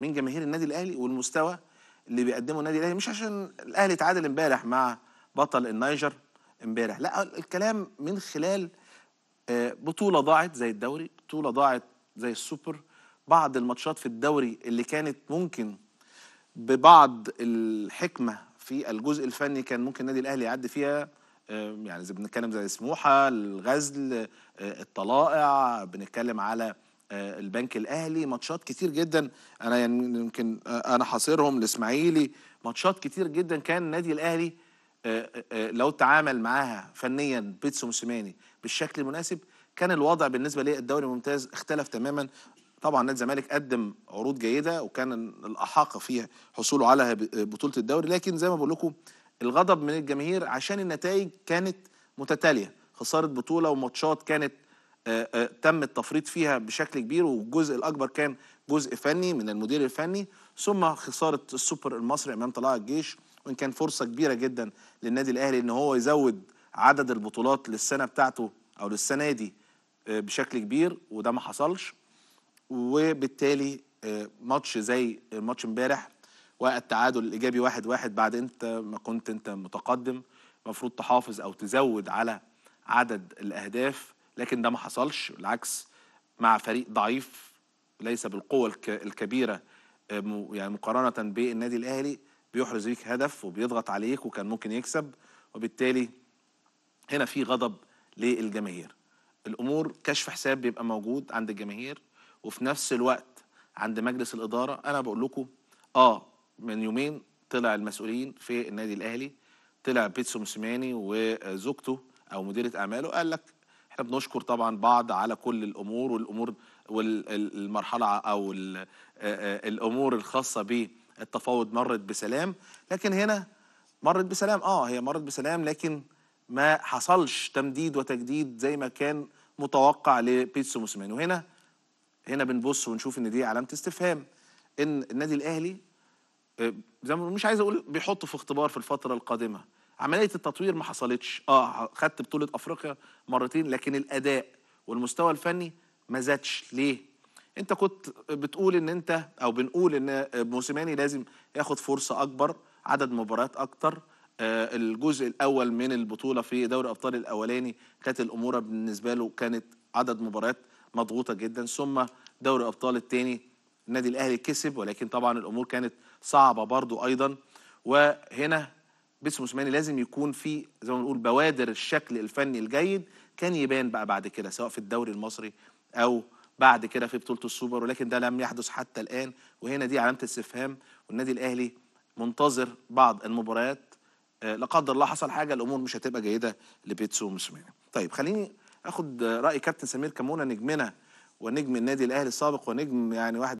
من جماهير النادي الاهلي والمستوى اللي بيقدمه النادي الاهلي مش عشان الاهلي اتعادل امبارح مع بطل النيجر امبارح لا الكلام من خلال آه، بطوله ضاعت زي الدوري بطوله ضاعت زي السوبر بعض الماتشات في الدوري اللي كانت ممكن ببعض الحكمه في الجزء الفني كان ممكن النادي الاهلي يعدي فيها آه، يعني زي بنتكلم زي سموحه الغزل آه، الطلائع بنتكلم على آه، البنك الاهلي ماتشات كتير جدا انا يعني يمكن آه، انا حاصرهم الاسماعيلي ماتشات كتير جدا كان النادي الاهلي آه، لو تعامل معاها فنيا بيتسو موسيماني بالشكل المناسب كان الوضع بالنسبه للدوري الممتاز اختلف تماما طبعا نادي الزمالك قدم عروض جيده وكان الاحاق فيها حصوله على بطوله الدوري لكن زي ما بقول لكم الغضب من الجماهير عشان النتائج كانت متتاليه خساره بطوله وماتشات كانت آه، آه، تم التفريط فيها بشكل كبير والجزء الاكبر كان جزء فني من المدير الفني ثم خساره السوبر المصري امام طلائع الجيش وان كان فرصه كبيره جدا للنادي الاهلي ان هو يزود عدد البطولات للسنه بتاعته او للسنه دي آه، بشكل كبير وده ما حصلش وبالتالي ماتش زي ماتش امبارح والتعادل الايجابي واحد واحد بعد انت ما كنت انت متقدم المفروض تحافظ او تزود على عدد الاهداف لكن ده ما حصلش بالعكس مع فريق ضعيف ليس بالقوة الكبيرة آه، يعني مقارنة بالنادي الأهلي بيحرز ليك هدف وبيضغط عليك وكان ممكن يكسب وبالتالي هنا في غضب للجماهير الأمور كشف حساب بيبقى موجود عند الجماهير وفي نفس الوقت عند مجلس الإدارة أنا بقول لكم آه من يومين طلع المسؤولين في النادي الأهلي طلع بيتسو موسيماني وزوجته أو مديرة أعماله قال لك احنا بنشكر طبعا بعض على كل الامور والامور والمرحله او الامور الخاصه بالتفاوض مرت بسلام لكن هنا مرت بسلام اه هي مرت بسلام لكن ما حصلش تمديد وتجديد زي ما كان متوقع لبيتسو موسيماني وهنا هنا بنبص ونشوف ان دي علامه استفهام ان النادي الاهلي زي ما مش عايز اقول بيحطه في اختبار في الفتره القادمه عمليه التطوير ما حصلتش اه خدت بطوله افريقيا مرتين لكن الاداء والمستوى الفني ما زادش ليه انت كنت بتقول ان انت او بنقول ان موسيماني لازم ياخد فرصه اكبر عدد مباريات اكتر آه، الجزء الاول من البطوله في دوري الابطال الاولاني كانت الامور بالنسبه له كانت عدد مباريات مضغوطه جدا ثم دوري الابطال الثاني النادي الاهلي كسب ولكن طبعا الامور كانت صعبه برضو ايضا وهنا باسم عثماني لازم يكون في زي ما بنقول بوادر الشكل الفني الجيد كان يبان بقى بعد كده سواء في الدوري المصري او بعد كده في بطوله السوبر ولكن ده لم يحدث حتى الان وهنا دي علامه استفهام والنادي الاهلي منتظر بعض المباريات آه، لا قدر الله حصل حاجه الامور مش هتبقى جيده لبيتسو موسيماني طيب خليني اخد راي كابتن سمير كمونه نجمنا ونجم النادي الاهلي السابق ونجم يعني واحد